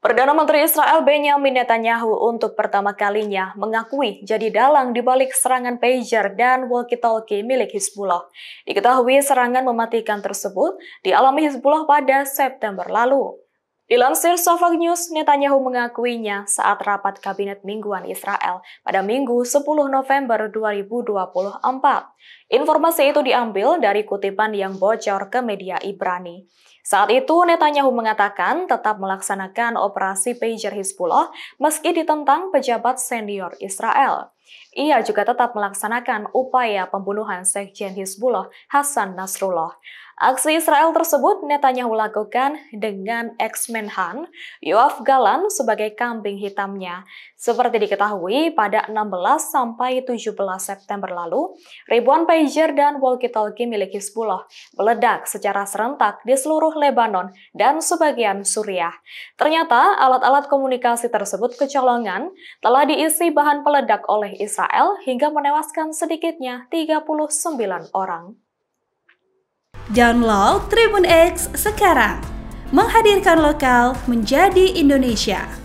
Perdana Menteri Israel Benyamin Netanyahu untuk pertama kalinya mengakui jadi dalang di balik serangan pager dan walkie-talkie milik Hizbullah. Diketahui serangan mematikan tersebut dialami Hizbullah pada September lalu. Dilansir Sofak News, Netanyahu mengakuinya saat rapat kabinet mingguan Israel pada Minggu 10 November 2024. Informasi itu diambil dari kutipan yang bocor ke media Ibrani. Saat itu, Netanyahu mengatakan tetap melaksanakan operasi pager Hizbullah meski ditentang pejabat senior Israel. Ia juga tetap melaksanakan upaya pembunuhan Sekjen Hizbullah Hasan Nasrullah. Aksi Israel tersebut Netanyahu lakukan dengan ex-menhan Yoav Galan sebagai kambing hitamnya. Seperti diketahui, pada 16 sampai 17 September lalu, ribuan pager dan walkie-talkie milik Hizbullah meledak secara serentak di seluruh Lebanon dan sebagian Suriah. Ternyata, alat-alat komunikasi tersebut kecolongan telah diisi bahan peledak oleh Israel hingga menewaskan sedikitnya 39 orang. Download Tribun X sekarang, menghadirkan lokal menjadi Indonesia.